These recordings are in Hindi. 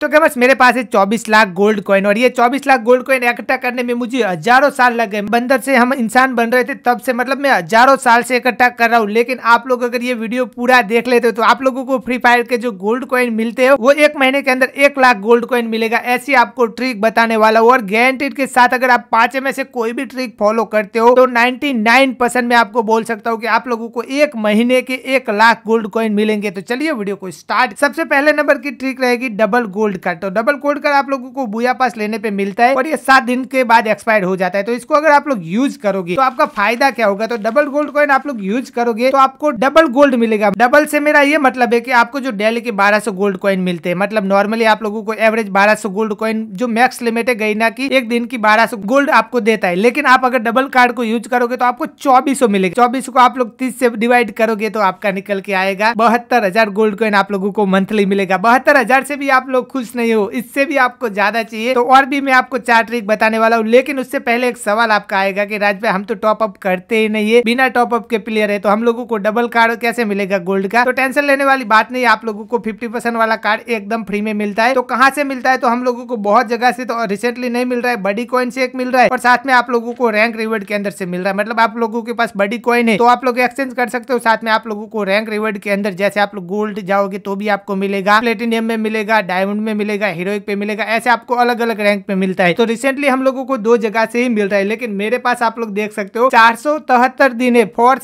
तो क्या मेरे पास है 24 लाख गोल्ड कॉइन और ये 24 लाख गोल्ड कॉइन इकट्ठा करने में मुझे हजारों साल लग गए बंदर से हम इंसान बन रहे थे तब से मतलब मैं हजारों साल से इकट्ठा कर रहा हूँ लेकिन आप लोग अगर ये वीडियो पूरा देख लेते हो तो आप लोगों को फ्री फायर के जो गोल्ड कॉइन मिलते हो वो एक महीने के अंदर एक लाख गोल्ड कॉइन मिलेगा ऐसी आपको ट्रिक बताने वाला हो और गारंटेड के साथ अगर आप पांच में से कोई भी ट्रिक फॉलो करते हो तो नाइनटी मैं आपको बोल सकता हूँ की आप लोगों को एक महीने के एक लाख गोल्ड कॉइन मिलेंगे तो चलिए वीडियो को स्टार्ट सबसे पहले नंबर की ट्रिक रहेगी डबल गोल्ड कोल्ड कार्ड तो डबल कोल्ड कार्ड आप लोगों को बुया पास लेने पे मिलता है और ये सात दिन के बाद एक्सपायर हो जाता है तो इसको अगर आप लोग यूज करोगे तो आपका फायदा क्या होगा तो डबल गोल्ड कॉइन आप लोग यूज करोगे तो आपको डबल गोल्ड मिलेगा डबल से मेरा ये मतलब है की आपको जो डेली के बारह गोल्ड कॉइन मिलते हैं मतलब नॉर्मली आप लोगों को एवरेज बारह गोल्ड कॉइन जो मैक्स लिमिट है गई ना की एक दिन की बारह गोल्ड आपको देता है लेकिन आप अगर डबल कार्ड को यूज करोगे तो आपको चौबीस मिलेगा चौबीस को आप लोग तीस से डिवाइड करोगे तो आपका निकल के आएगा बहत्तर हजार गोल्ड कॉइन आप लोगों को मंथली मिलेगा बहत्तर हजार से भी आप लोग खुश नहीं हो इससे भी आपको ज्यादा चाहिए तो और भी मैं आपको चार ट्रिक बताने वाला हूँ लेकिन उससे पहले एक सवाल आपका आएगा की राज हम तो टॉप अप करते ही नहीं है बिना टॉप अप के प्लेयर है तो हम लोगों को डबल कार्ड कैसे मिलेगा गोल्ड का तो टेंशन लेने वाली बात नहीं आप लोगों को फिफ्टी वाला कार्ड एकदम फ्री में मिलता है तो कहाँ से मिलता है तो हम लोगों को बहुत जगह से तो रिसेंटली नहीं मिल रहा है बड़ी कॉइन से एक मिल रहा है और साथ में आप लोगों को रैंक रिवर्ड के अंदर से मिल रहा है मतलब आप लोगों के पास बड़ी कॉइन है तो आप लोग एक्सचेंज कर सकते हो साथ में आप लोगों को रैंक रिवर्ड के अंदर जैसे आप लोग गोल्ड जाओगे तो भी आपको मिलेगा प्लेटिनियम में मिलेगा डायमंड में मिलेगा हीरोइक पे मिलेगा ऐसे आपको अलग अलग रैंक पे मिलता है तो रिसेंटली हम लोगों को दो जगह से ही मिल रहा है लेकिन मेरे पास आप लोग देख सकते हो चार दिन है फोर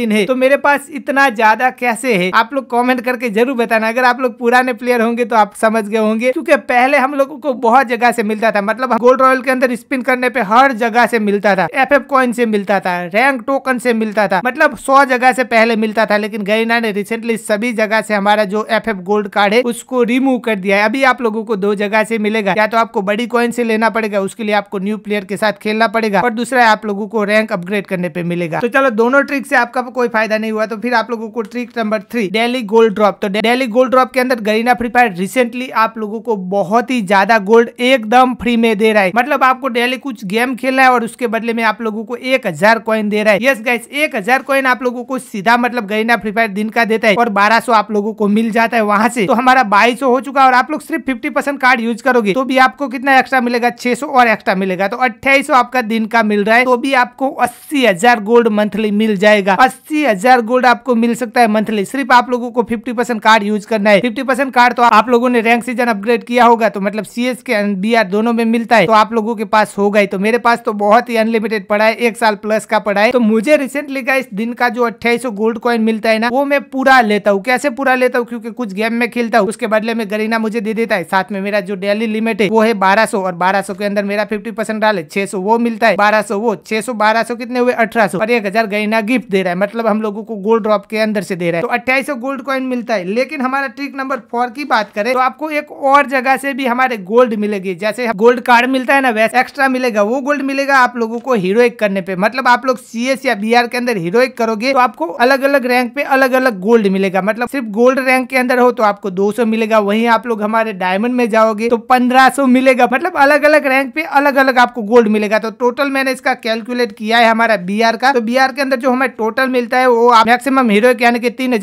दिन है तो मेरे पास इतना ज्यादा कैसे है आप लोग कॉमेंट करके जरूर बताना अगर आप लोग पुराने प्लेयर होंगे तो आप समझ गए होंगे क्योंकि पहले हम लोगों को बहुत जगह से मिलता था मतलब गोल्ड रॉयल के अंदर स्पिन करने पे हर जगह से मिलता था एफ एफ कॉइन से मिलता था रैंक टोकन से मिलता था मतलब सौ जगह से पहले मिलता था लेकिन गरीना ने रिसेंटली सभी जगह से हमारा जो एफ एफ गोल्ड कार्ड है उसको रिमूव कर दिया है अभी आप लोगों को दो जगह से मिलेगा या तो आपको बड़ी कॉइन से लेना पड़ेगा उसके लिए आपको न्यू प्लेयर के साथ खेलना पड़ेगा और दूसरा आप लोगों को रैंक अपग्रेड करने पे मिलेगा तो चलो दोनों ट्रिक से आपका कोई फायदा नहीं हुआ तो फिर आप लोगों को trick number three daily gold drop तो डेली गोल्ड ड्रॉप के अंदर गरीना फ्री फायर रिसेंटली आप लोगों को बहुत ही ज्यादा गोल्ड एकदम फ्री में दे रहा है मतलब आपको डेली कुछ गेम खेलना है और उसके बदले में आप लोगों को एक हजार कॉइन दे रहा है यस गाइस एक हजार कॉइन आप लोगों को सीधा मतलब गरीना फ्री फायर दिन का देता है और बारह आप लोगों को मिल जाता है वहां से तो हमारा बाईस हो चुका और आप आप लोग सिर्फ फिफ्टी परसेंट कार्ड यूज करोगे तो भी आपको कितना एक्स्ट्रा मिलेगा छह सौ और एक्स्ट्रा मिलेगा तो अट्ठाईस आपका दिन का मिल रहा है तो भी आपको अस्सी हजार गोल्ड मंथली मिल जाएगा अस्सी हजार गोल्ड आपको मिल सकता है मंथली सिर्फ आप लोगों को फिफ्टी परसेंट कार्ड यूज करना है फिफ्टी परसेंट कार्ड तो आप लोगों ने रैंक सीजन अपग्रेड किया होगा तो मतलब सी एस के बी आर दोनों में मिलता है तो आप लोगों के पास होगा ही तो मेरे पास तो बहुत ही अनलिमिटेड पड़ा है एक साल प्लस का पड़ा है तो मुझे रिसेंटली का इस दिन का जो अट्ठाईस गोल्ड कॉइन मिलता है ना वो मैं पूरा लेता हूँ कैसे पूरा लेता हूँ क्योंकि कुछ गेम में खेलता हूँ उसके बदले में गरीना मुझे मुझे दे देता है साथ में मेरा जो डेली लिमिट है वो है बारह और बारह के अंदर मेरा फिफ्टी परसेंट डाले छह वो मिलता है बारह वो छह सौ बारह सौ कितने हुए अठारह सौ और एक हजार गहना गिफ्ट दे रहा है मतलब हम लोगों को गोल्ड ड्रॉप के अंदर से दे रहा है तो अट्ठाईस गोल्ड कॉइन मिलता है लेकिन हमारा ट्रिक नंबर फोर की बात करें तो आपको एक और जगह से भी हमारे गोल्ड मिलेगी जैसे गोल्ड कार्ड मिलता है ना वैसे एक्स्ट्रा मिलेगा वो गोल्ड मिलेगा आप लोगों को हीरोइक करने पे मतलब आप लोग सीएस या बीआर के अंदर हीरोइक करोगे तो आपको अलग अलग रैंक पे अलग अलग गोल्ड मिलेगा मतलब सिर्फ गोल्ड रैंक के अंदर हो तो आपको 200 मिलेगा वहीं आप लोग हमारे डायमंड में जाओगे तो पंद्रह मिलेगा मतलब अलग अलग रैंक पे अलग अलग आपको गोल्ड मिलेगा तो टोटल मैंने इसका कैलकुलेट किया है हमारा बी का तो बी के अंदर जो हमें टोटल मिलता है वो आप मैक्सिमम हीरो यानी कि तीन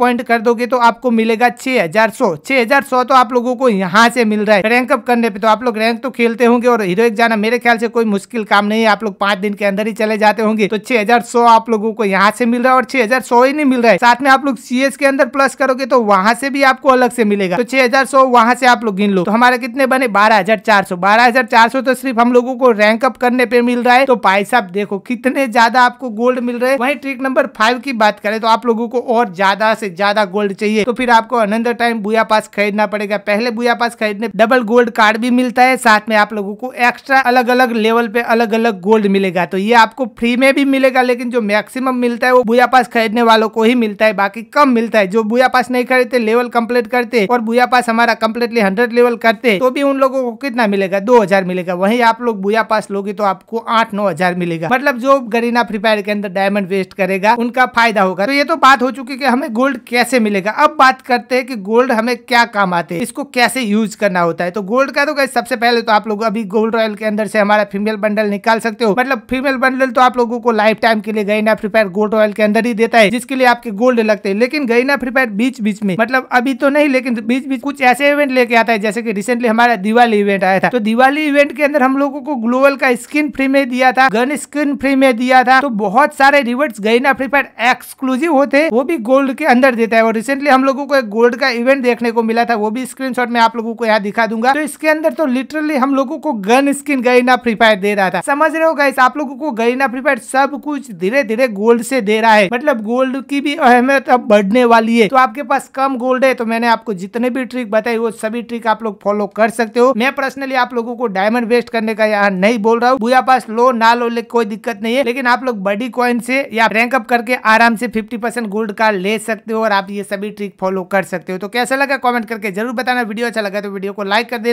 पॉइंट कर दोगे तो आपको मिलेगा छह हजार सौ छह हजार सौ तो आप लोगों को यहाँ से मिल रहा है रैंक अप करने पे तो आप लोग रैंक तो खेलते होंगे और हीरो जाना मेरे ख्याल से कोई मुश्किल काम नहीं है आप लोग पांच दिन के अंदर ही चले जाते होंगे तो छह हजार सौ आप लोगों को यहाँ से मिल रहा है और छह हजार सौ ही नहीं मिल रहा है साथ में आप लोग सी के अंदर प्लस करोगे तो वहां से भी आपको अलग से मिलेगा तो छह वहां से आप लोग गिन लो तो हमारे कितने बने बारह हजार चार सौ बारह हजार चार सौ तो सिर्फ हम लोगों को रैंकअप करने पे मिल रहा है तो भाई साहब देखो कितने ज्यादा आपको गोल्ड मिल रहे वही ट्रिक नंबर फाइव की बात करें तो आप लोगों को और ज्यादा से ज्यादा गोल्ड चाहिए तो फिर आपको अनंदर टाइम बुया पास खरीदना पड़ेगा पहले बुया पास खरीदने डबल गोल्ड कार्ड भी मिलता है साथ में आप लोगों को एक्स्ट्रा अलग अलग लेवल पे अलग अलग गोल्ड मिलेगा तो ये आपको फ्री में भी मिलेगा लेकिन जो मैक्सिमम मिलता है वो बुया पास खरीदने वालों को ही मिलता है बाकी कम मिलता है जो बुया पास नहीं खरीदते लेवल कंप्लीट करते और बुया पास हमारे हमारा कम्प्लीटली हंड्रेड लेवल करते हैं तो भी उन लोगों को कितना मिलेगा दो हजार मिलेगा वही आप लोग बुया पास लोगे तो आपको आठ नौ हजार मिलेगा मतलब जो गरीना फ्री फायर के अंदर डायमंड वेस्ट करेगा उनका फायदा होगा तो ये तो बात हो चुकी की हमें गोल्ड कैसे मिलेगा अब बात करते हैं की गोल्ड हमें क्या काम आते हैं इसको कैसे यूज करना होता है तो गोल्ड का तो सबसे पहले तो आप लोग अभी गोल्ड रॉयल के अंदर से हमारा फीमेल बंडल निकाल सकते हो मतलब फीमेल बंडल तो आप लोगों को लाइफ टाइम के लिए Garena free fire gold royale के अंदर ही देता है जिसके लिए आपके गोल्ड लगते हैं लेकिन गरीना फ्री फायर बीच बीच में मतलब अभी तो नहीं लेकिन बीच बीच कुछ ऐसे इवेंट लेके आता है जैसे कि रिसेंटली हमारा दिवाली इवेंट आया था तो दिवाली इवेंट के अंदर हम लोगों को ग्लोबल का स्किन फ्री में दिया था गन स्किन फ्री में दिया था तो बहुत सारे revert Garena free fire exclusive होते वो भी गोल्ड के अंदर देता है और रिसेंटली हम लोगों को एक गोल्ड का इवेंट देखने को मिला था वो भी स्क्रीन में आप लोगों को यहाँ दिखा दूंगा तो इसके अंदर तो लिटरली हम लोगों को gun skin Garena free fire दे रहा था समझ रहे हो गाइस आप लोगों को गैना फ्री फायर सब कुछ धीरे धीरे गोल्ड से दे रहा है मतलब गोल्ड की भी अहमियत अब बढ़ने वाली है तो आपके पास कम गोल्ड है तो मैंने आपको जितने भी ट्रिक बता जाता है वो सभी ट्रिक आप लोग फॉलो कर सकते हो मैं पर्सनली आप लोगों को डायमंड वेस्ट करने का यहाँ नहीं बोल रहा हूँ बुया पास लो ना लो ले कोई दिक्कत नहीं है लेकिन आप लोग बड़ी कॉइन से या रैंकअप करके आराम से फिफ्टी परसेंट गोल्ड का ले सकते हो और आप ये सभी ट्रिक फॉलो कर सकते हो तो कैसा लगा कॉमेंट करके जरूर बताना वीडियो अच्छा लगा तो वीडियो को लाइक कर देना